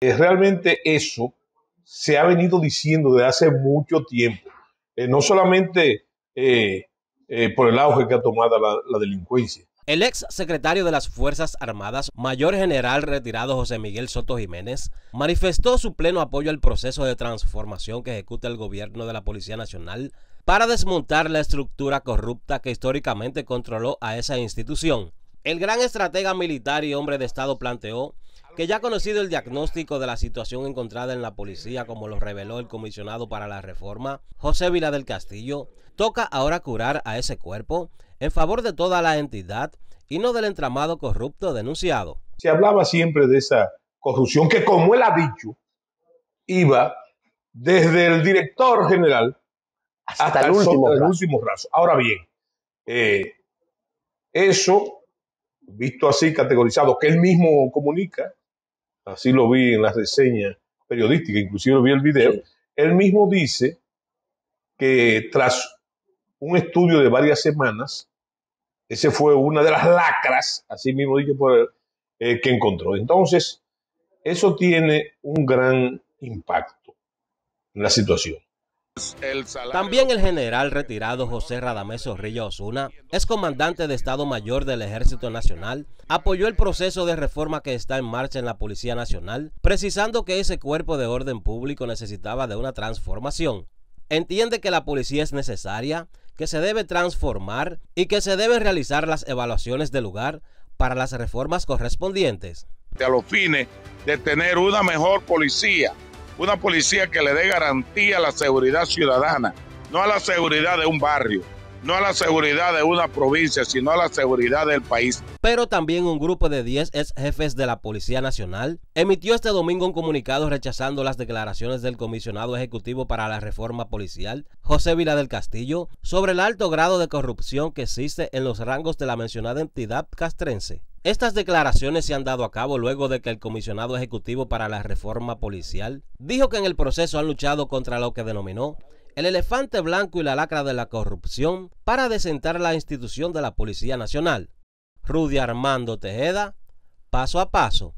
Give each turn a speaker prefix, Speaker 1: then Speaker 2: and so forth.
Speaker 1: Eh, realmente eso se ha venido diciendo desde hace mucho tiempo, eh, no solamente eh, por el auge que ha tomado la, la delincuencia.
Speaker 2: El ex secretario de las Fuerzas Armadas, mayor general retirado José Miguel Soto Jiménez, manifestó su pleno apoyo al proceso de transformación que ejecuta el gobierno de la Policía Nacional para desmontar la estructura corrupta que históricamente controló a esa institución el gran estratega militar y hombre de Estado planteó que ya conocido el diagnóstico de la situación encontrada en la policía, como lo reveló el comisionado para la reforma, José Vila del Castillo, toca ahora curar a ese cuerpo en favor de toda la entidad y no del entramado corrupto denunciado.
Speaker 1: Se hablaba siempre de esa corrupción que, como él ha dicho, iba desde el director general hasta, el, último, raso. Ahora bien, eh, eso visto así, categorizado, que él mismo comunica, así lo vi en las reseñas periodística, inclusive vi el video, él mismo dice que tras un estudio de varias semanas, ese fue una de las lacras, así mismo dije, por él, eh, que encontró. Entonces, eso tiene un gran impacto en la situación.
Speaker 2: También el general retirado José Radamés Zorrilla Osuna, ex comandante de Estado Mayor del Ejército Nacional, apoyó el proceso de reforma que está en marcha en la Policía Nacional, precisando que ese cuerpo de orden público necesitaba de una transformación. Entiende que la policía es necesaria, que se debe transformar y que se deben realizar las evaluaciones de lugar para las reformas correspondientes.
Speaker 3: A los fines de tener una mejor policía una policía que le dé garantía a la seguridad ciudadana, no a la seguridad de un barrio, no a la seguridad de una provincia, sino a la seguridad del
Speaker 2: país. Pero también un grupo de 10 ex jefes de la Policía Nacional emitió este domingo un comunicado rechazando las declaraciones del comisionado ejecutivo para la reforma policial, José Vila del Castillo, sobre el alto grado de corrupción que existe en los rangos de la mencionada entidad castrense. Estas declaraciones se han dado a cabo luego de que el comisionado ejecutivo para la reforma policial dijo que en el proceso han luchado contra lo que denominó el elefante blanco y la lacra de la corrupción para desentar la institución de la Policía Nacional. Rudy Armando Tejeda, paso a paso.